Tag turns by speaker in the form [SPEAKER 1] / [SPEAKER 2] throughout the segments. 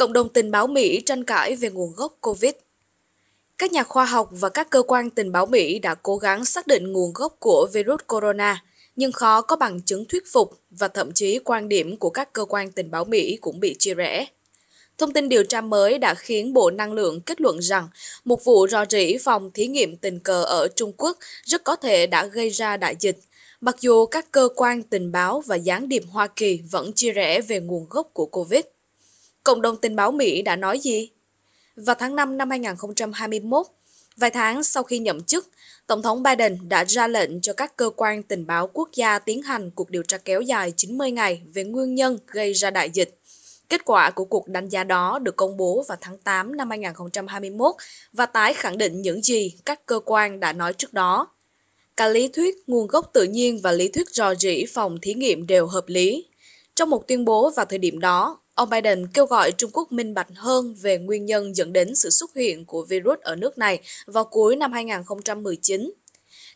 [SPEAKER 1] cộng đồng tình báo Mỹ tranh cãi về nguồn gốc COVID. Các nhà khoa học và các cơ quan tình báo Mỹ đã cố gắng xác định nguồn gốc của virus corona, nhưng khó có bằng chứng thuyết phục và thậm chí quan điểm của các cơ quan tình báo Mỹ cũng bị chia rẽ. Thông tin điều tra mới đã khiến Bộ Năng lượng kết luận rằng một vụ rò rỉ phòng thí nghiệm tình cờ ở Trung Quốc rất có thể đã gây ra đại dịch, mặc dù các cơ quan tình báo và gián điệp Hoa Kỳ vẫn chia rẽ về nguồn gốc của COVID. Cộng đồng tình báo Mỹ đã nói gì? Vào tháng 5 năm 2021, vài tháng sau khi nhậm chức, Tổng thống Biden đã ra lệnh cho các cơ quan tình báo quốc gia tiến hành cuộc điều tra kéo dài 90 ngày về nguyên nhân gây ra đại dịch. Kết quả của cuộc đánh giá đó được công bố vào tháng 8 năm 2021 và tái khẳng định những gì các cơ quan đã nói trước đó. Cả lý thuyết nguồn gốc tự nhiên và lý thuyết rò rỉ phòng thí nghiệm đều hợp lý. Trong một tuyên bố vào thời điểm đó, Ông Biden kêu gọi Trung Quốc minh bạch hơn về nguyên nhân dẫn đến sự xuất hiện của virus ở nước này vào cuối năm 2019.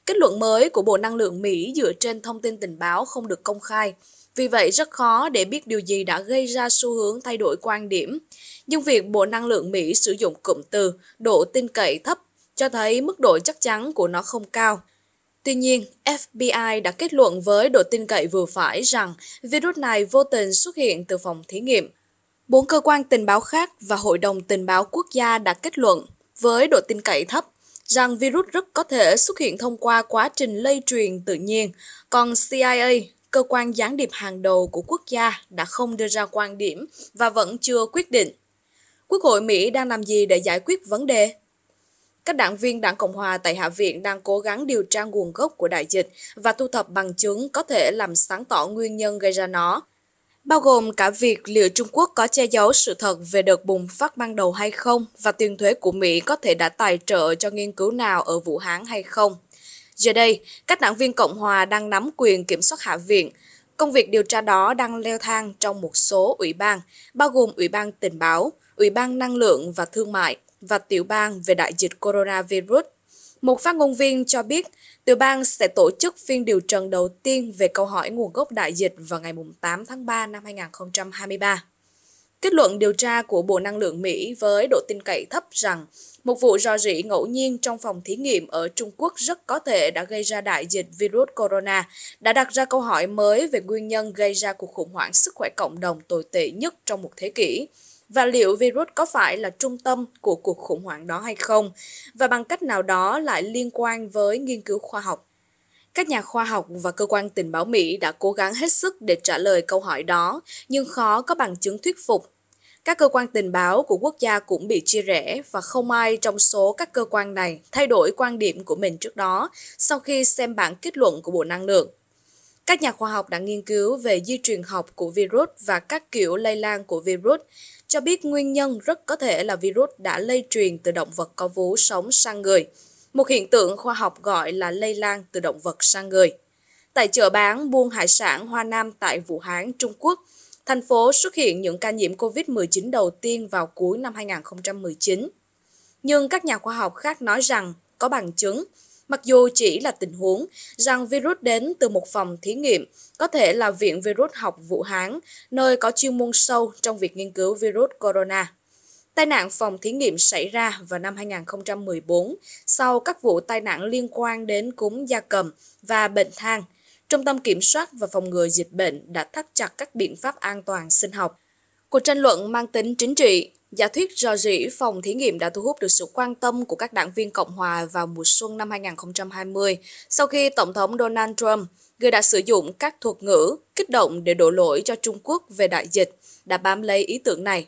[SPEAKER 1] Kết luận mới của Bộ Năng lượng Mỹ dựa trên thông tin tình báo không được công khai. Vì vậy, rất khó để biết điều gì đã gây ra xu hướng thay đổi quan điểm. Nhưng việc Bộ Năng lượng Mỹ sử dụng cụm từ độ tin cậy thấp cho thấy mức độ chắc chắn của nó không cao. Tuy nhiên, FBI đã kết luận với độ tin cậy vừa phải rằng virus này vô tình xuất hiện từ phòng thí nghiệm. Bốn cơ quan tình báo khác và Hội đồng Tình báo Quốc gia đã kết luận với độ tin cậy thấp rằng virus rất có thể xuất hiện thông qua quá trình lây truyền tự nhiên, còn CIA, cơ quan gián điệp hàng đầu của quốc gia đã không đưa ra quan điểm và vẫn chưa quyết định. Quốc hội Mỹ đang làm gì để giải quyết vấn đề? Các đảng viên Đảng Cộng hòa tại Hạ viện đang cố gắng điều tra nguồn gốc của đại dịch và thu thập bằng chứng có thể làm sáng tỏ nguyên nhân gây ra nó, bao gồm cả việc liệu Trung Quốc có che giấu sự thật về đợt bùng phát ban đầu hay không và tiền thuế của Mỹ có thể đã tài trợ cho nghiên cứu nào ở Vũ Hán hay không. Giờ đây, các đảng viên Cộng hòa đang nắm quyền kiểm soát Hạ viện. Công việc điều tra đó đang leo thang trong một số ủy ban, bao gồm Ủy ban Tình báo, Ủy ban Năng lượng và Thương mại và tiểu bang về đại dịch coronavirus. Một phát ngôn viên cho biết, tiểu bang sẽ tổ chức phiên điều trần đầu tiên về câu hỏi nguồn gốc đại dịch vào ngày 8 tháng 3 năm 2023. Kết luận điều tra của Bộ Năng lượng Mỹ với độ tin cậy thấp rằng một vụ rò rỉ ngẫu nhiên trong phòng thí nghiệm ở Trung Quốc rất có thể đã gây ra đại dịch virus corona, đã đặt ra câu hỏi mới về nguyên nhân gây ra cuộc khủng hoảng sức khỏe cộng đồng tồi tệ nhất trong một thế kỷ và liệu virus có phải là trung tâm của cuộc khủng hoảng đó hay không và bằng cách nào đó lại liên quan với nghiên cứu khoa học các nhà khoa học và cơ quan tình báo mỹ đã cố gắng hết sức để trả lời câu hỏi đó nhưng khó có bằng chứng thuyết phục các cơ quan tình báo của quốc gia cũng bị chia rẽ và không ai trong số các cơ quan này thay đổi quan điểm của mình trước đó sau khi xem bản kết luận của Bộ Năng lượng. Các nhà khoa học đã nghiên cứu về di truyền học của virus và các kiểu lây lan của virus, cho biết nguyên nhân rất có thể là virus đã lây truyền từ động vật có vú sống sang người, một hiện tượng khoa học gọi là lây lan từ động vật sang người. Tại chợ bán buôn hải sản Hoa Nam tại Vũ Hán, Trung Quốc, thành phố xuất hiện những ca nhiễm COVID-19 đầu tiên vào cuối năm 2019. Nhưng các nhà khoa học khác nói rằng có bằng chứng Mặc dù chỉ là tình huống rằng virus đến từ một phòng thí nghiệm, có thể là Viện Virus học Vũ Hán, nơi có chuyên môn sâu trong việc nghiên cứu virus corona. Tai nạn phòng thí nghiệm xảy ra vào năm 2014 sau các vụ tai nạn liên quan đến cúm gia cầm và bệnh thang Trung tâm Kiểm soát và Phòng ngừa Dịch bệnh đã thắt chặt các biện pháp an toàn sinh học. Cuộc tranh luận mang tính chính trị Giả thuyết rò rỉ phòng thí nghiệm đã thu hút được sự quan tâm của các đảng viên Cộng hòa vào mùa xuân năm 2020, sau khi Tổng thống Donald Trump, người đã sử dụng các thuật ngữ kích động để đổ lỗi cho Trung Quốc về đại dịch, đã bám lấy ý tưởng này.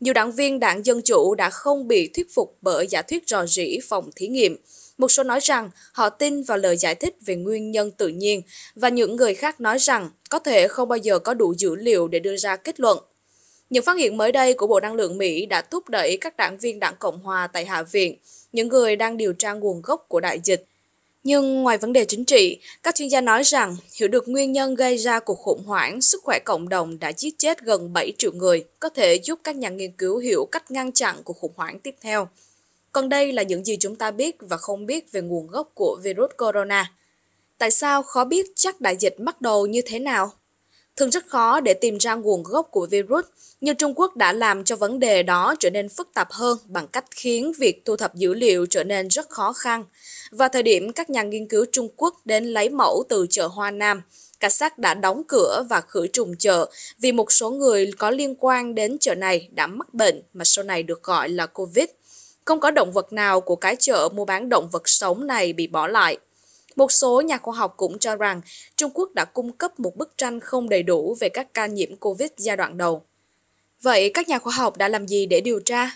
[SPEAKER 1] Nhiều đảng viên đảng Dân Chủ đã không bị thuyết phục bởi giả thuyết rò rỉ phòng thí nghiệm. Một số nói rằng họ tin vào lời giải thích về nguyên nhân tự nhiên và những người khác nói rằng có thể không bao giờ có đủ dữ liệu để đưa ra kết luận. Những phát hiện mới đây của Bộ Năng lượng Mỹ đã thúc đẩy các đảng viên đảng Cộng Hòa tại Hạ viện, những người đang điều tra nguồn gốc của đại dịch. Nhưng ngoài vấn đề chính trị, các chuyên gia nói rằng hiểu được nguyên nhân gây ra cuộc khủng hoảng sức khỏe cộng đồng đã giết chết gần 7 triệu người có thể giúp các nhà nghiên cứu hiểu cách ngăn chặn cuộc khủng hoảng tiếp theo. Còn đây là những gì chúng ta biết và không biết về nguồn gốc của virus corona. Tại sao khó biết chắc đại dịch bắt đầu như thế nào? thường rất khó để tìm ra nguồn gốc của virus, nhưng Trung Quốc đã làm cho vấn đề đó trở nên phức tạp hơn bằng cách khiến việc thu thập dữ liệu trở nên rất khó khăn. Vào thời điểm các nhà nghiên cứu Trung Quốc đến lấy mẫu từ chợ Hoa Nam, cảnh sát đã đóng cửa và khử trùng chợ vì một số người có liên quan đến chợ này đã mắc bệnh mà sau này được gọi là COVID. Không có động vật nào của cái chợ mua bán động vật sống này bị bỏ lại. Một số nhà khoa học cũng cho rằng Trung Quốc đã cung cấp một bức tranh không đầy đủ về các ca nhiễm COVID giai đoạn đầu. Vậy các nhà khoa học đã làm gì để điều tra?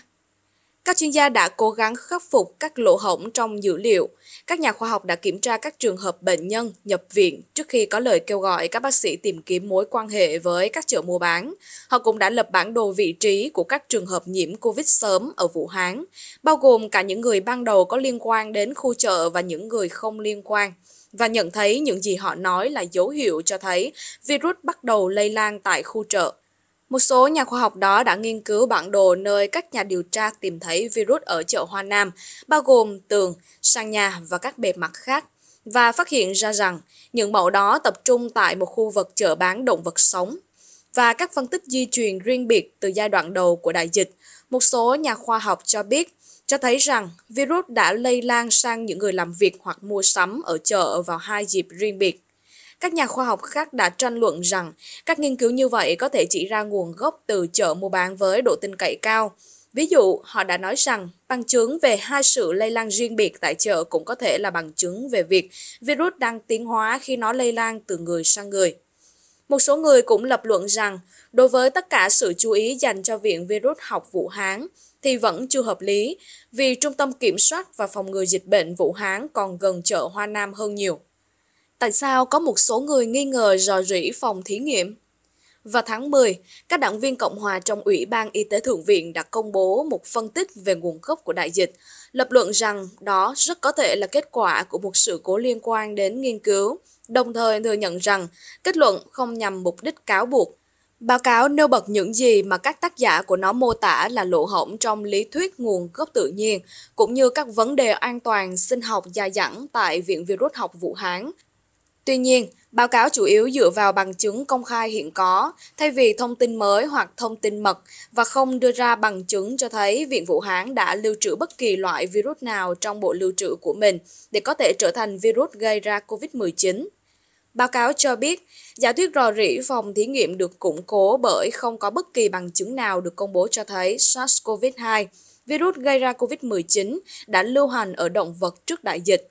[SPEAKER 1] Các chuyên gia đã cố gắng khắc phục các lỗ hổng trong dữ liệu. Các nhà khoa học đã kiểm tra các trường hợp bệnh nhân nhập viện trước khi có lời kêu gọi các bác sĩ tìm kiếm mối quan hệ với các chợ mua bán. Họ cũng đã lập bản đồ vị trí của các trường hợp nhiễm COVID sớm ở Vũ Hán, bao gồm cả những người ban đầu có liên quan đến khu chợ và những người không liên quan và nhận thấy những gì họ nói là dấu hiệu cho thấy virus bắt đầu lây lan tại khu chợ. Một số nhà khoa học đó đã nghiên cứu bản đồ nơi các nhà điều tra tìm thấy virus ở chợ Hoa Nam, bao gồm tường, sàn nhà và các bề mặt khác, và phát hiện ra rằng những mẫu đó tập trung tại một khu vực chợ bán động vật sống. Và các phân tích di truyền riêng biệt từ giai đoạn đầu của đại dịch, một số nhà khoa học cho biết cho thấy rằng virus đã lây lan sang những người làm việc hoặc mua sắm ở chợ vào hai dịp riêng biệt. Các nhà khoa học khác đã tranh luận rằng các nghiên cứu như vậy có thể chỉ ra nguồn gốc từ chợ mua bán với độ tin cậy cao. Ví dụ, họ đã nói rằng bằng chứng về hai sự lây lan riêng biệt tại chợ cũng có thể là bằng chứng về việc virus đang tiến hóa khi nó lây lan từ người sang người. Một số người cũng lập luận rằng, đối với tất cả sự chú ý dành cho Viện Virus học Vũ Hán thì vẫn chưa hợp lý, vì Trung tâm Kiểm soát và Phòng ngừa Dịch bệnh Vũ Hán còn gần chợ Hoa Nam hơn nhiều tại sao có một số người nghi ngờ rò rỉ phòng thí nghiệm. Vào tháng 10, các đảng viên Cộng hòa trong Ủy ban Y tế Thượng viện đã công bố một phân tích về nguồn gốc của đại dịch, lập luận rằng đó rất có thể là kết quả của một sự cố liên quan đến nghiên cứu, đồng thời thừa nhận rằng kết luận không nhằm mục đích cáo buộc. Báo cáo nêu bật những gì mà các tác giả của nó mô tả là lỗ hổng trong lý thuyết nguồn gốc tự nhiên, cũng như các vấn đề an toàn sinh học dài dẳng tại Viện Virus học Vũ Hán, Tuy nhiên, báo cáo chủ yếu dựa vào bằng chứng công khai hiện có, thay vì thông tin mới hoặc thông tin mật, và không đưa ra bằng chứng cho thấy Viện Vũ Hán đã lưu trữ bất kỳ loại virus nào trong bộ lưu trữ của mình để có thể trở thành virus gây ra COVID-19. Báo cáo cho biết, giả thuyết rò rỉ phòng thí nghiệm được củng cố bởi không có bất kỳ bằng chứng nào được công bố cho thấy SARS-CoV-2, virus gây ra COVID-19, đã lưu hành ở động vật trước đại dịch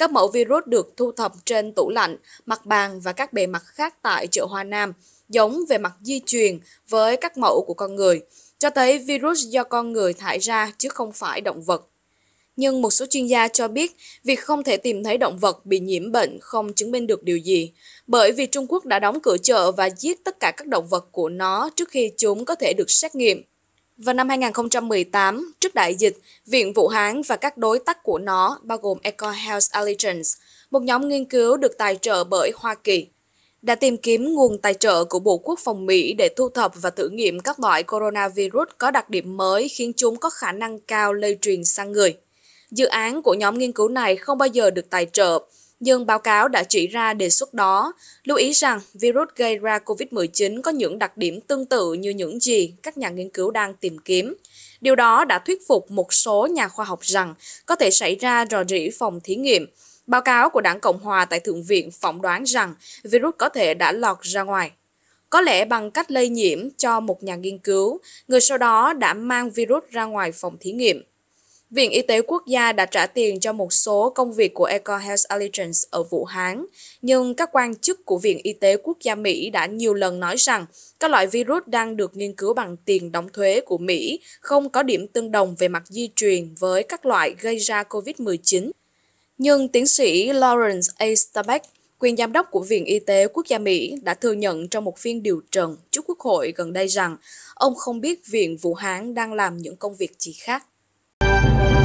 [SPEAKER 1] các mẫu virus được thu thập trên tủ lạnh, mặt bàn và các bề mặt khác tại chợ Hoa Nam giống về mặt di truyền với các mẫu của con người, cho thấy virus do con người thải ra chứ không phải động vật. Nhưng một số chuyên gia cho biết việc không thể tìm thấy động vật bị nhiễm bệnh không chứng minh được điều gì, bởi vì Trung Quốc đã đóng cửa chợ và giết tất cả các động vật của nó trước khi chúng có thể được xét nghiệm. Vào năm 2018, trước đại dịch, Viện Vũ Hán và các đối tác của nó, bao gồm EcoHealth Health Alliance, một nhóm nghiên cứu được tài trợ bởi Hoa Kỳ, đã tìm kiếm nguồn tài trợ của Bộ Quốc phòng Mỹ để thu thập và thử nghiệm các loại coronavirus có đặc điểm mới khiến chúng có khả năng cao lây truyền sang người. Dự án của nhóm nghiên cứu này không bao giờ được tài trợ, nhưng báo cáo đã chỉ ra đề xuất đó, lưu ý rằng virus gây ra COVID-19 có những đặc điểm tương tự như những gì các nhà nghiên cứu đang tìm kiếm. Điều đó đã thuyết phục một số nhà khoa học rằng có thể xảy ra rò rỉ phòng thí nghiệm. Báo cáo của Đảng Cộng Hòa tại Thượng viện phỏng đoán rằng virus có thể đã lọt ra ngoài. Có lẽ bằng cách lây nhiễm cho một nhà nghiên cứu, người sau đó đã mang virus ra ngoài phòng thí nghiệm. Viện Y tế Quốc gia đã trả tiền cho một số công việc của EcoHealth Alliance ở Vũ Hán, nhưng các quan chức của Viện Y tế Quốc gia Mỹ đã nhiều lần nói rằng các loại virus đang được nghiên cứu bằng tiền đóng thuế của Mỹ không có điểm tương đồng về mặt di truyền với các loại gây ra COVID-19. Nhưng tiến sĩ Lawrence A. Stabeck, quyền giám đốc của Viện Y tế Quốc gia Mỹ đã thừa nhận trong một phiên điều trần trước Quốc hội gần đây rằng ông không biết Viện Vũ Hán đang làm những công việc gì khác. Thank you.